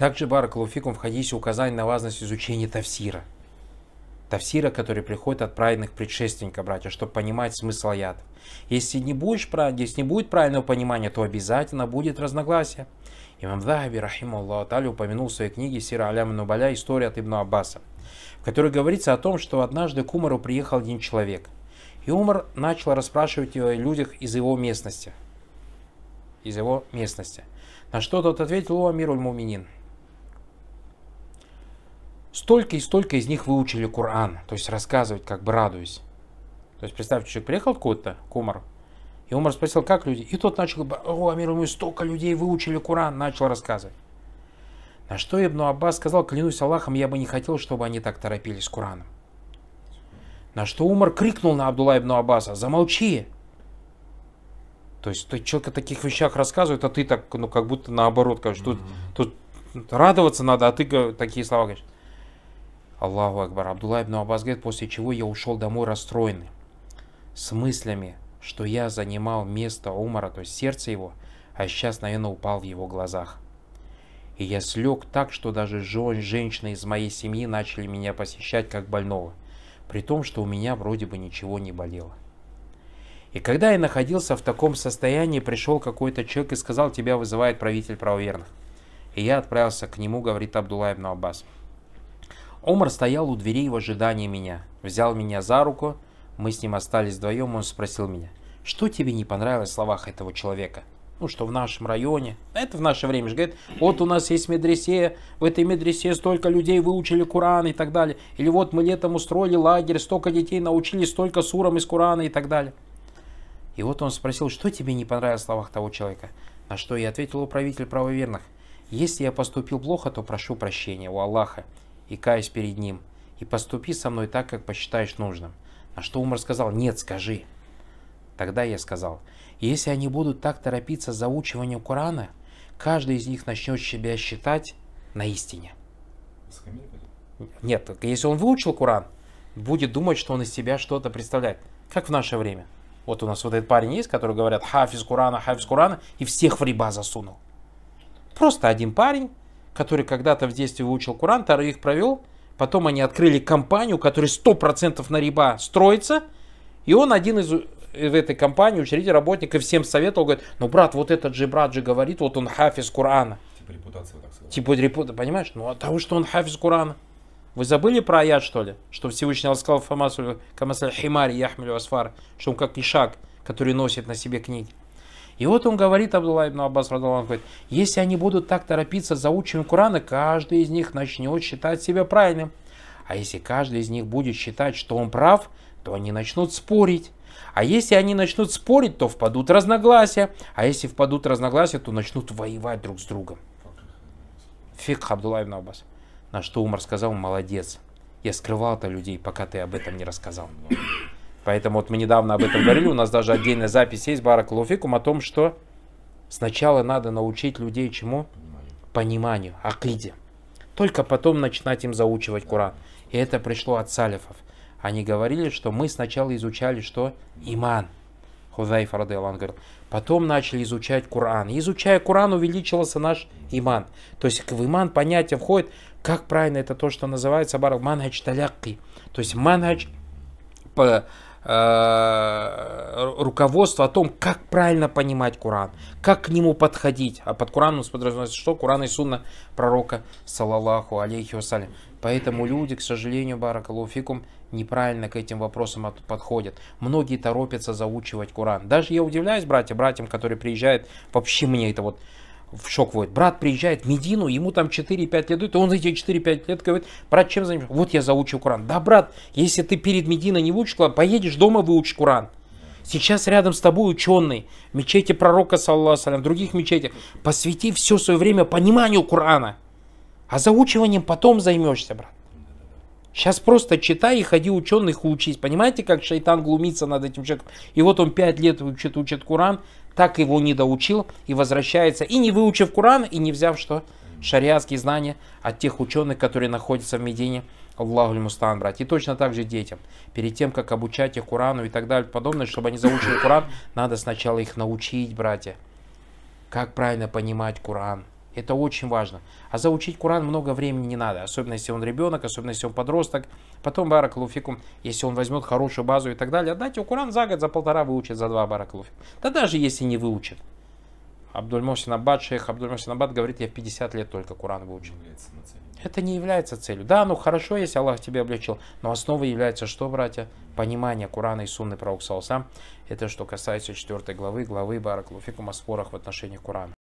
Также Баракалуфикум в хадисе указание на важность изучения тафсира. Тафсира, который приходит от праведных предшественников, братья, чтобы понимать смысл аятов. Если не, будешь, если не будет правильного понимания, то обязательно будет разногласие. Имам Захаби, рахим Аллаху Тали, упомянул в своей книге Сира Алям Нубаля «История от Ибн Аббаса», в которой говорится о том, что однажды к Умару приехал один человек. И Умар начал расспрашивать о людях из его местности. Из его местности. На что тот ответил «О, Амируль Муминин» столько и столько из них выучили Коран, то есть рассказывать, как бы радуясь. То есть представьте, человек приехал какой-то, к Умар, и Умар спросил, как люди, и тот начал, о, Амир, мы столько людей выучили Коран, начал рассказывать. На что Ибн Аббас сказал, клянусь Аллахом, я бы не хотел, чтобы они так торопились с Кораном. На что Умар крикнул на Абдулла Ибн Аббаса, замолчи. То есть тот человек о таких вещах рассказывает, а ты так, ну как будто наоборот, говоришь, тут, тут радоваться надо, а ты такие слова говоришь. Аллаху Акбар. Абдулла ибн Аббас говорит, после чего я ушел домой расстроенный, с мыслями, что я занимал место Умара, то есть сердце его, а сейчас, наверное, упал в его глазах. И я слег так, что даже жен, женщины из моей семьи начали меня посещать как больного, при том, что у меня вроде бы ничего не болело. И когда я находился в таком состоянии, пришел какой-то человек и сказал, тебя вызывает правитель правоверных. И я отправился к нему, говорит Абдулла ибн Аббас. Омар стоял у дверей в ожидании меня, взял меня за руку, мы с ним остались вдвоем, он спросил меня, что тебе не понравилось в словах этого человека? Ну, что в нашем районе, это в наше время же, говорит, вот у нас есть медресе, в этой медресе столько людей выучили Куран и так далее, или вот мы летом устроили лагерь, столько детей научили, столько сурам из Курана и так далее. И вот он спросил, что тебе не понравилось в словах того человека? На что я ответил управитель правоверных, если я поступил плохо, то прошу прощения у Аллаха, и каюсь перед ним, и поступи со мной так, как посчитаешь нужным». На что Умар сказал «Нет, скажи». Тогда я сказал, «Если они будут так торопиться с заучиванием Корана, каждый из них начнет себя считать на истине». Нет, если он выучил Коран, будет думать, что он из себя что-то представляет. Как в наше время. Вот у нас вот этот парень есть, который говорят «Хафиз Курана, Хафиз Курана» и всех в риба засунул. Просто один парень который когда-то в детстве выучил курант, а их провел. Потом они открыли компанию, которая 100% на риба строится. И он один из в этой компании, учредитель, работник, и всем советовал, говорит, ну, брат, вот этот же брат же говорит, вот он хафиз Курана. Типа репутация, так сказать. Типа репутация, понимаешь? Ну, от а того, что он хафиз Курана. Вы забыли про аят, что ли? Что Всевышний Аллах сказал Фамасу Камасаль Химари Яхмилю Асфар, что он как ишак, который носит на себе книги. И вот он говорит, Абдулла ибн Аббас, Радулан, говорит, если они будут так торопиться за учением Корана, каждый из них начнет считать себя правильным. А если каждый из них будет считать, что он прав, то они начнут спорить. А если они начнут спорить, то впадут в разногласия. А если впадут в разногласия, то начнут воевать друг с другом. Фиг, Абдулла ибн Аббас. На что Умар сказал, молодец. Я скрывал-то людей, пока ты об этом не рассказал. Поэтому вот мы недавно об этом говорили, у нас даже отдельная запись есть, Барак Баракалуфикум, о том, что сначала надо научить людей чему? Пониманию, акиде. Только потом начинать им заучивать Куран. И это пришло от салифов. Они говорили, что мы сначала изучали что? Иман. Хузайф Радейлан говорил. Потом начали изучать Коран. изучая Коран, увеличился наш иман. То есть в иман понятие входит, как правильно это то, что называется барак, манхач талякки. То есть манхач э, Э, руководство о том, как правильно понимать Коран, как к нему подходить. А под Кораном подразумевается что? Коран и сунна пророка, салаллаху алейхи вассалям. Поэтому люди, к сожалению, баракалуфикум, неправильно к этим вопросам подходят. Многие торопятся заучивать Коран. Даже я удивляюсь братья, братьям, которые приезжают, вообще мне это вот в шок вводит. Брат приезжает в Медину, ему там 4-5 лет дают, и он эти 4-5 лет говорит, брат, чем занимаешься? Вот я заучил Куран. Да, брат, если ты перед Мединой не выучишь Куран, поедешь дома выучишь Куран. Сейчас рядом с тобой ученый, мечети пророка, саллаху других мечетях. Посвяти все свое время пониманию Курана. А заучиванием потом займешься, брат. Сейчас просто читай и ходи ученых учись. Понимаете, как шайтан глумится над этим человеком? И вот он пять лет учит, учит Куран, так его не доучил и возвращается, и не выучив Куран, и не взяв что? Шариатские знания от тех ученых, которые находятся в Медине. Аллаху Мустан, брать. И точно так же детям. Перед тем, как обучать их Курану и так далее, подобное, чтобы они заучили Куран, надо сначала их научить, братья. Как правильно понимать Куран? Это очень важно. А заучить Куран много времени не надо, особенно если он ребенок, особенно если он подросток. Потом баракалуфикум, если он возьмет хорошую базу и так далее, отдайте Куран за год, за полтора выучит, за два баракалуфикум. Да даже если не выучит. Абдуль Абдульмосин Аббад, шейх Абдульмосин Аббад говорит, я в 50 лет только Куран выучил. Это не является целью. Да, ну хорошо, если Аллах тебе облегчил, но основой является что, братья? Понимание Курана и Сунны Пророка Саусам. Это что касается 4 главы, главы Барак Луфикума о спорах в отношении Курана.